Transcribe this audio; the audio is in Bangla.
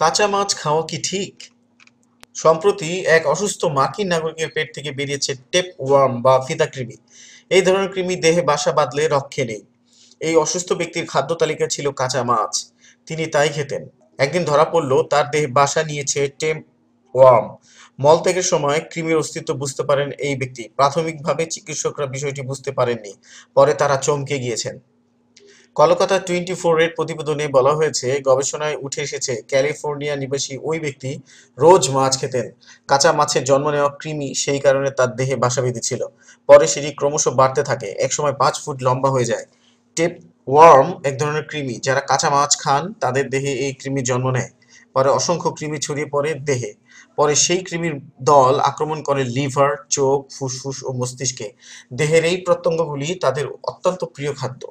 কাঁচা মাছ খাওয়া কি ঠিক সম্প্রতি এক অসুস্থ মার্কিন নাগরিকের পেট থেকে বেরিয়েছে টেপ ওয়ার্ম বা ফিতা কৃমি এই ধরনের কৃমি দেহে বাসা বাঁধলে রক্ষে নেই এই অসুস্থ ব্যক্তির খাদ্য তালিকা ছিল কাঁচা মাছ তিনি তাই খেতেন একদিন ধরা পড়ল তার দেহে বাসা নিয়েছে টেপ ওয়ার্ম মলত্যাগের সময় কৃমির অস্তিত্ব বুঝতে পারেন এই ব্যক্তি প্রাথমিকভাবে চিকিৎসকরা বিষয়টি বুঝতে পারেননি পরে তারা চমকে গিয়েছেন কলকাতা টোয়েন্টি ফোরের প্রতিবেদনে বলা হয়েছে গবেষণায় উঠে এসেছে ক্যালিফোর্নিয়া নিবাসী ওই ব্যক্তি রোজ মাছ খেতেন কাঁচা মাছের জন্ম নেওয়া কৃমি সেই কারণে তার দেহে বাসা বেঁধেছিল পরে সেটি ক্রমশ বাড়তে থাকে একসময় পাঁচ ফুট লম্বা হয়ে যায় টেপ ওয়ার্ম এক ধরনের কৃমি যারা কাঁচা মাছ খান তাদের দেহে এই কৃমি জন্ম নেয় পরে অসংখ্য কৃমি ছড়িয়ে পড়ে দেহে পরে সেই কৃমির দল আক্রমণ করে লিভার চোখ ফুসফুস ও মস্তিষ্কে দেহের এই প্রত্যঙ্গগুলি তাদের অত্যন্ত প্রিয় খাদ্য